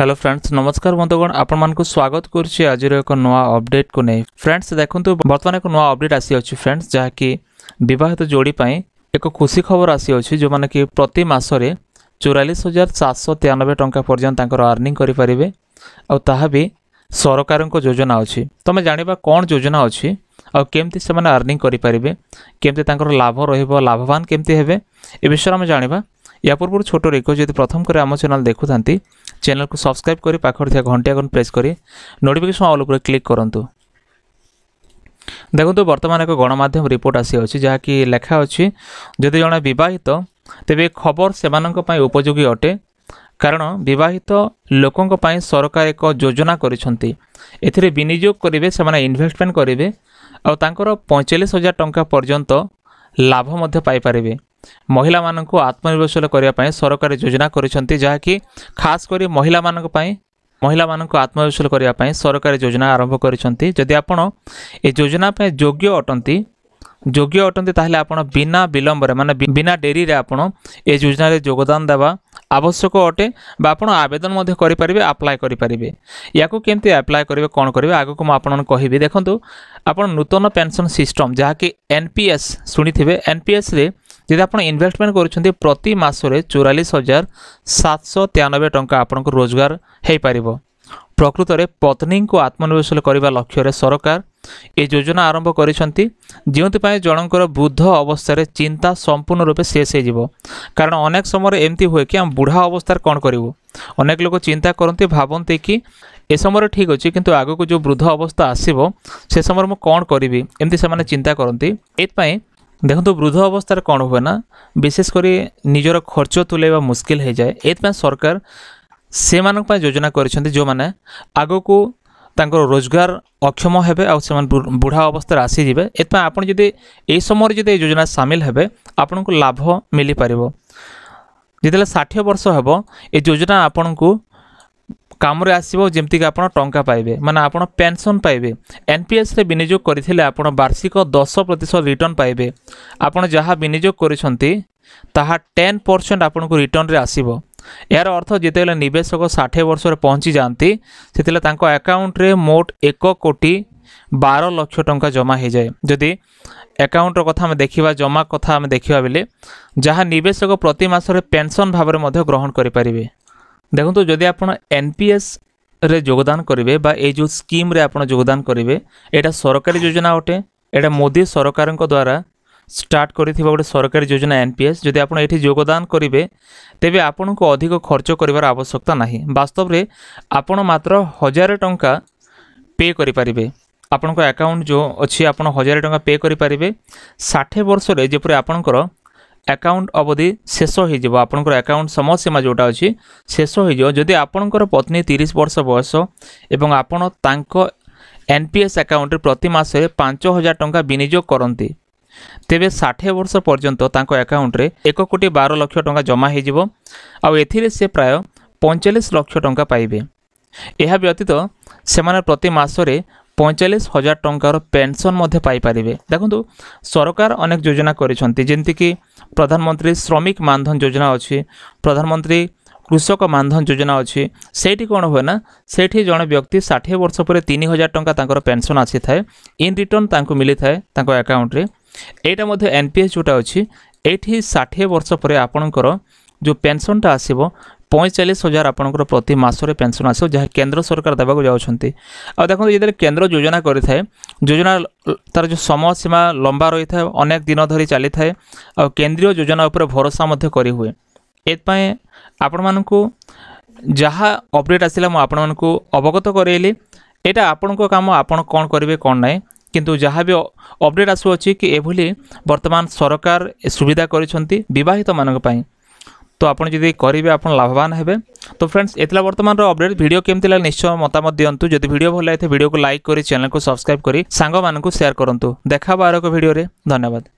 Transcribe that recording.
hello friends নমস্কার বন্ধুগণ আপনার স্বাগত করছি আজির এক নয় অপডেট কু নেই ফ্রেন্ডস দেখুন বর্তমানে এক নয় অপডেট আসিଅଛି ফ্রেন্ডস যাকি বিবাহিত যোড়ি পাই এক খুশি খবর আসিଅଛି যে কি প্রতি মাসরে চৌরাল্লিশ হাজার সাতশো তিরানবে টঙ্কা পর্যন্ত তাঁর আর্নিং করে পারিবে আউ তাহা বি ସରକାରଙ୍କ ଯୋଜନା ଅଛି ତୁମେ ଜାଣିବା କ'ଣ ଯୋଜନା ଅଛି ଆଉ କେମିତି ସେମାନେ ଆର୍ନିଂ କରିପାରିବେ କେମିତି ତାଙ୍କର ଲାଭ ରହିବ ଲାଭବାନ କେମିତି ହେବେ ଏ ବିଷୟରେ ଆମେ ଜାଣିବା ୟା ପୂର୍ବରୁ ଛୋଟ ରିକ୍ୱେଷ୍ଟ ଯଦି ପ୍ରଥମ କରି ଆମ ଚ୍ୟାନେଲ୍ ଦେଖୁଥାନ୍ତି ଚ୍ୟାନେଲକୁ ସବସ୍କ୍ରାଇବ୍ କରି ପାଖରେ ଥିବା ଘଣ୍ଟି ଆଇକନ୍ ପ୍ରେସ୍ କରି ନୋଟିଫିକେସନ୍ ଅଲ୍ ଉପରେ କ୍ଲିକ୍ କରନ୍ତୁ ଦେଖନ୍ତୁ ବର୍ତ୍ତମାନ ଏକ ଗଣମାଧ୍ୟମ ରିପୋର୍ଟ ଆସିଅଛି ଯାହାକି ଲେଖା ଅଛି ଯଦି ଜଣେ ବିବାହିତ ତେବେ ଖବର ସେମାନଙ୍କ ପାଇଁ ଉପଯୋଗୀ ଅଟେ କାରଣ ବିବାହିତ ଲୋକଙ୍କ ପାଇଁ ସରକାର ଏକ ଯୋଜନା କରିଛନ୍ତି ଏଥିରେ ବିନିଯୋଗ କରିବେ ସେମାନେ ଇନଭେଷ୍ଟମେଣ୍ଟ କରିବେ ଆଉ ତାଙ୍କର ପଇଁଚାଳିଶ ହଜାର ଟଙ୍କା ପର୍ଯ୍ୟନ୍ତ ଲାଭ ମଧ୍ୟ ପାଇପାରିବେ ମହିଳାମାନଙ୍କୁ ଆତ୍ମନିର୍ଭରଶୀଳ କରିବା ପାଇଁ ସରକାରୀ ଯୋଜନା କରିଛନ୍ତି ଯାହାକି ଖାସ୍ କରି ମହିଳାମାନଙ୍କ ପାଇଁ ମହିଳାମାନଙ୍କୁ ଆତ୍ମନିର୍ଭରଶୀଳ କରିବା ପାଇଁ ସରକାରୀ ଯୋଜନା ଆରମ୍ଭ କରିଛନ୍ତି ଯଦି ଆପଣ ଏ ଯୋଜନା ପାଇଁ ଯୋଗ୍ୟ ଅଟନ୍ତି ଯୋଗ୍ୟ ଅଟନ୍ତି ତାହେଲେ ଆପଣ ବିନା ବିଳମ୍ବରେ ମାନେ ବିନା ଡେରିରେ ଆପଣ ଏ ଯୋଜନାରେ ଯୋଗଦାନ ଦେବା ଆବଶ୍ୟକ ଅଟେ ବା ଆପଣ ଆବେଦନ ମଧ୍ୟ କରିପାରିବେ ଆପ୍ଲାଏ କରିପାରିବେ ୟାକୁ କେମିତି ଆପ୍ଲାଏ କରିବେ କ'ଣ କରିବେ ଆଗକୁ ମୁଁ ଆପଣଙ୍କୁ କହିବି ଦେଖନ୍ତୁ ଆପଣ ନୂତନ ପେନ୍ସନ୍ ସିଷ୍ଟମ୍ ଯାହାକି ଏନ୍ ପି ଏସ୍ ଶୁଣିଥିବେ ଏନ୍ ପି ଏସ୍ରେ ଯଦି ଆପଣ ଇନଭେଷ୍ଟମେଣ୍ଟ କରୁଛନ୍ତି ପ୍ରତି ମାସରେ ଚଉରାଳିଶ ହଜାର ସାତଶହ ତେୟାନବେ ଟଙ୍କା ଆପଣଙ୍କ ରୋଜଗାର ହୋଇପାରିବ ପ୍ରକୃତରେ ପତ୍ନୀଙ୍କୁ ଆତ୍ମନିର୍ଭରଶୀଳ କରିବା ଲକ୍ଷ୍ୟରେ ସରକାର ଏ ଯୋଜନା ଆରମ୍ଭ କରିଛନ୍ତି ଯେଉଁଥିପାଇଁ ଜଣଙ୍କର ବୃଦ୍ଧ ଅବସ୍ଥାରେ ଚିନ୍ତା ସମ୍ପୂର୍ଣ୍ଣ ରୂପେ ଶେଷ ହୋଇଯିବ କାରଣ ଅନେକ ସମୟରେ ଏମିତି ହୁଏ କି ଆମେ ବୁଢ଼ା ଅବସ୍ଥାରେ କ'ଣ କରିବୁ ଅନେକ ଲୋକ ଚିନ୍ତା କରନ୍ତି ଭାବନ୍ତି କି ଏ ସମୟରେ ଠିକ୍ ଅଛି କିନ୍ତୁ ଆଗକୁ ଯେଉଁ ବୃଦ୍ଧ ଅବସ୍ଥା ଆସିବ ସେ ସମୟରେ ମୁଁ କ'ଣ କରିବି ଏମିତି ସେମାନେ ଚିନ୍ତା କରନ୍ତି ଏଥିପାଇଁ ଦେଖନ୍ତୁ ବୃଦ୍ଧ ଅବସ୍ଥାରେ କ'ଣ ହୁଏ ନା ବିଶେଷ କରି ନିଜର ଖର୍ଚ୍ଚ ତୁଲାଇବା ମୁସ୍କିଲ ହୋଇଯାଏ ଏଥିପାଇଁ ସରକାର ସେମାନଙ୍କ ପାଇଁ ଯୋଜନା କରିଛନ୍ତି ଯେଉଁମାନେ ଆଗକୁ ତାଙ୍କର ରୋଜଗାର ଅକ୍ଷମ ହେବେ ଆଉ ସେମାନେ ବୁଢ଼ା ଅବସ୍ଥାରେ ଆସିଯିବେ ଏଥିପାଇଁ ଆପଣ ଯଦି ଏହି ସମୟରେ ଯଦି ଏହି ଯୋଜନା ସାମିଲ ହେବେ ଆପଣଙ୍କୁ ଲାଭ ମିଳିପାରିବ ଯେତେବେଳେ ଷାଠିଏ ବର୍ଷ ହେବ ଏ ଯୋଜନା ଆପଣଙ୍କୁ কামরে আসব যেমিতিকি আপনার টঙ্কা পাইবে মানে আপনার পেনশন পাইবে এনপিএসরে বিনিযোগ করে আপনার বার্ষিক দশ প্রতিশত রিটর্ন পাইবে আপনার যা বিনিযোগ করেছেন তাহা টেন পরসেন্ট আপনার রিটর্নরে আসব ଏହାର ଅର୍ଥ ଯେତେବେଳେ ନିବେଶକ ଷାଠିଏ ବର୍ଷରେ ପହଞ୍ଚି ଯାଆନ୍ତି ସେତେବେଳେ ତାଙ୍କ ଆକାଉଣ୍ଟରେ ମୋଟ ଏକ କୋଟି ବାର ଲକ୍ଷ ଟଙ୍କା ଜମା ହୋଇଯାଏ ଯଦି ଆକାଉଣ୍ଟର କଥା ଆମେ ଦେଖିବା ଜମା କଥା ଆମେ ଦେଖିବା ବେଲେ ଯାହା ନିବେଶକ ପ୍ରତି ମାସରେ ପେନ୍ସନ୍ ଭାବରେ ମଧ୍ୟ ଗ୍ରହଣ କରିପାରିବେ ଦେଖନ୍ତୁ ଯଦି ଆପଣ ଏନ୍ ପି ଏସ୍ ରେ ଯୋଗଦାନ କରିବେ ବା ଏଇ ଯେଉଁ ସ୍କିମ୍ରେ ଆପଣ ଯୋଗଦାନ କରିବେ ଏଇଟା ସରକାରୀ ଯୋଜନା ଅଟେ ଏଇଟା ମୋଦି ସରକାରଙ୍କ ଦ୍ୱାରା ଷ୍ଟାର୍ଟ କରିଥିବା ଗୋଟେ ସରକାରୀ ଯୋଜନା ଏନ୍ ପି ଏସ୍ ଯଦି ଆପଣ ଏଠି ଯୋଗଦାନ କରିବେ ତେବେ ଆପଣଙ୍କୁ ଅଧିକ ଖର୍ଚ୍ଚ କରିବାର ଆବଶ୍ୟକତା ନାହିଁ ବାସ୍ତବରେ ଆପଣ ମାତ୍ର ହଜାରେ ଟଙ୍କା ପେ କରିପାରିବେ ଆପଣଙ୍କ ଆକାଉଣ୍ଟ ଯେଉଁ ଅଛି ଆପଣ ହଜାରେ ଟଙ୍କା ପେ କରିପାରିବେ ଷାଠିଏ ବର୍ଷରେ ଯେପରି ଆପଣଙ୍କର ଆକାଉଣ୍ଟ ଅବଧି ଶେଷ ହୋଇଯିବ ଆପଣଙ୍କର ଆକାଉଣ୍ଟ ସମୟସୀମା ଯେଉଁଟା ଅଛି ଶେଷ ହୋଇଯିବ ଯଦି ଆପଣଙ୍କର ପତ୍ନୀ ତିରିଶ ବର୍ଷ ବୟସ ଏବଂ ଆପଣ ତାଙ୍କ ଏନ୍ପିଏସ୍ ଆକାଉଣ୍ଟରେ ପ୍ରତି ମାସରେ ପାଞ୍ଚ ହଜାର ଟଙ୍କା ବିନିଯୋଗ କରନ୍ତି ତେବେ ଷାଠିଏ ବର୍ଷ ପର୍ଯ୍ୟନ୍ତ ତାଙ୍କ ଆକାଉଣ୍ଟରେ ଏକ କୋଟି ବାର ଲକ୍ଷ ଟଙ୍କା ଜମା ହୋଇଯିବ ଆଉ ଏଥିରେ ସେ ପ୍ରାୟ ପଇଁଚାଳିଶ ଲକ୍ଷ ଟଙ୍କା ପାଇବେ ଏହା ବ୍ୟତୀତ ସେମାନେ ପ୍ରତି ମାସରେ পঁয়চাল্লিশ হাজার টঙ্কার পেনশন মধ্যে পাইপারিবে দেখুন সরকার অনেক যোজনা করেছেন যেমতিকি প্রধানমন্ত্রী শ্রমিক মানধন যোজনা অছি প্রধানমন্ত্রী কৃষক মানধন যোজনা অছি সেইটি কোণ হুয়ে না সেইটি জন ব্যক্তি ষাঠিয়ে বর্ষ পরে তিন হাজার টঙ্কা তাঁর পেনশন আসি থাকে ইন রিটর্ন তাঁকু মিলি থাকে তাঁর আকাউন্টে এইটা মধ্যে এনপিএস যেটা অছি এইটি ষাঠিয়ে বর্ষ পরে আপনার যে পেনশনটা আসব ପଇଁଚାଳିଶ ହଜାର ଆପଣଙ୍କର ପ୍ରତି ମାସରେ ପେନ୍ସନ୍ ଆସିବ ଯାହା କେନ୍ଦ୍ର ସରକାର ଦେବାକୁ ଯାଉଛନ୍ତି ଆଉ ଦେଖନ୍ତୁ ଯେତେବେଳେ କେନ୍ଦ୍ର ଯୋଜନା କରିଥାଏ ଯୋଜନା ତା'ର ଯେଉଁ ସମୟସୀମା ଲମ୍ବା ରହିଥାଏ ଅନେକ ଦିନ ଧରି ଚାଲିଥାଏ ଆଉ କେନ୍ଦ୍ରୀୟ ଯୋଜନା ଉପରେ ଭରସା ମଧ୍ୟ କରିହୁଏ ଏଥିପାଇଁ ଆପଣମାନଙ୍କୁ ଯାହା ଅପଡ଼େଟ୍ ଆସିଲା ମୁଁ ଆପଣମାନଙ୍କୁ ଅବଗତ କରାଇଲି ଏଇଟା ଆପଣଙ୍କ କାମ ଆପଣ କ'ଣ କରିବେ କ'ଣ ନାହିଁ କିନ୍ତୁ ଯାହା ବି ଅପଡ଼େଟ୍ ଆସୁଅଛି କି ଏଭଳି ବର୍ତ୍ତମାନ ସରକାର ସୁବିଧା କରିଛନ୍ତି ବିବାହିତମାନଙ୍କ ପାଇଁ তো আপনার যদি করবে আপনার লাভবান হবে তো ফ্রেন্ডস এতলা বর্তমানের অপডেট ভিডিও কেমতি লাগে নিশ্চয় মতামত দিন্তু যদি ভিডিও ভাল লাগে ভিডিওকে লাইক করে চ্যানেলকে সবসক্রাইব করে সাংগ মানুষ সেয়ার করতু দেখা হব আর এক ভিডিওরে ধন্যবাদ